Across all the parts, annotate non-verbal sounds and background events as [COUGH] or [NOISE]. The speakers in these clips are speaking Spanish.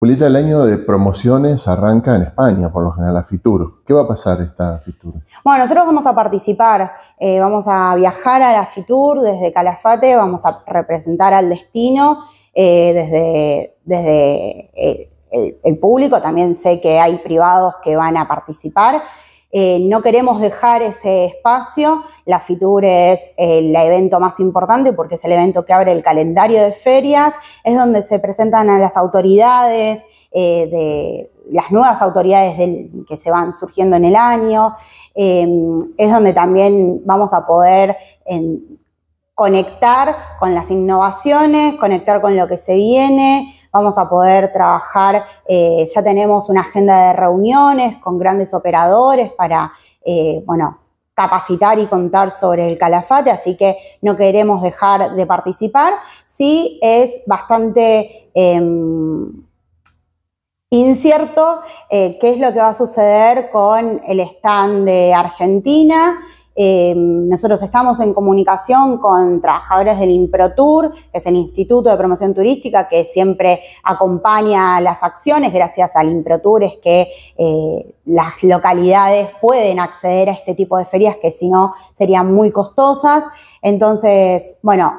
Julieta, el año de promociones arranca en España, por lo general, a FITUR. ¿Qué va a pasar esta FITUR? Bueno, nosotros vamos a participar, eh, vamos a viajar a la FITUR desde Calafate, vamos a representar al destino eh, desde, eh, el público. También sé que hay privados que van a participar. Eh, no queremos dejar ese espacio. La FITUR es el eh, evento más importante porque es el evento que abre el calendario de ferias, es donde se presentan a las autoridades eh, de las nuevas autoridades que se van surgiendo en el año, es donde también vamos a poder conectar con las innovaciones, conectar con lo que se viene, vamos a poder trabajar, eh, ya tenemos una agenda de reuniones con grandes operadores para, eh, bueno, capacitar y contar sobre el calafate, así que no queremos dejar de participar. Sí es bastante... Em, incierto eh, qué es lo que va a suceder con el stand de Argentina eh, nosotros estamos en comunicación con trabajadores del Improtur, que es el Instituto de Promoción Turística que siempre acompaña las acciones. Gracias al ImproTour es que eh, las localidades pueden acceder a este tipo de ferias que si no serían muy costosas. Entonces, bueno,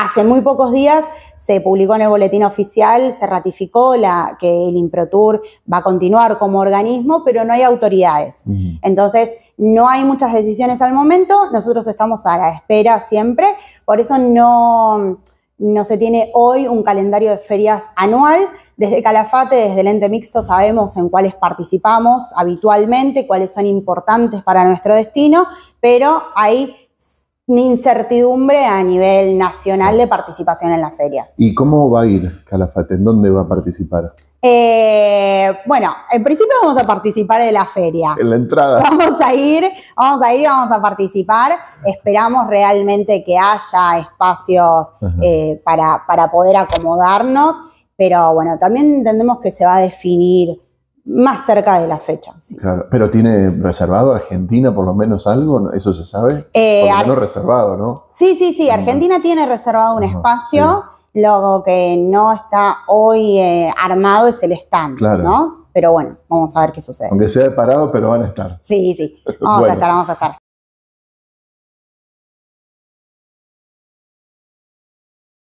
Hace muy pocos días se publicó en el boletín oficial, se ratificó que el ImproTour va a continuar como organismo, pero no hay autoridades. Entonces, no hay muchas decisiones al momento, nosotros estamos a la espera siempre, por eso no, no se tiene hoy un calendario de ferias anual. Desde Calafate, desde el ente mixto, sabemos en cuáles participamos habitualmente, cuáles son importantes para nuestro destino, pero hay ni incertidumbre a nivel nacional de participación en las ferias. ¿Y cómo va a ir Calafate? ¿En dónde va a participar? Eh, bueno, en principio vamos a participar en la feria. En la entrada. [LAUGHS] Vamos a ir, vamos a ir y vamos a participar. Esperamos realmente que haya espacios eh, para, para poder acomodarnos, pero bueno, también entendemos que se va a definir más cerca de la fecha. Sí. pero ¿tiene reservado Argentina por lo menos algo? ¿Eso se sabe? No eh, por lo reservado, ¿no? Sí, sí, sí. Argentina tiene reservado un espacio. Lo que no está hoy eh, armado es el stand, ¿no? Pero bueno, vamos a ver qué sucede. Aunque sea parado, pero van a estar. Sí, sí. [LAUGHS] Vamos a estar, vamos a estar.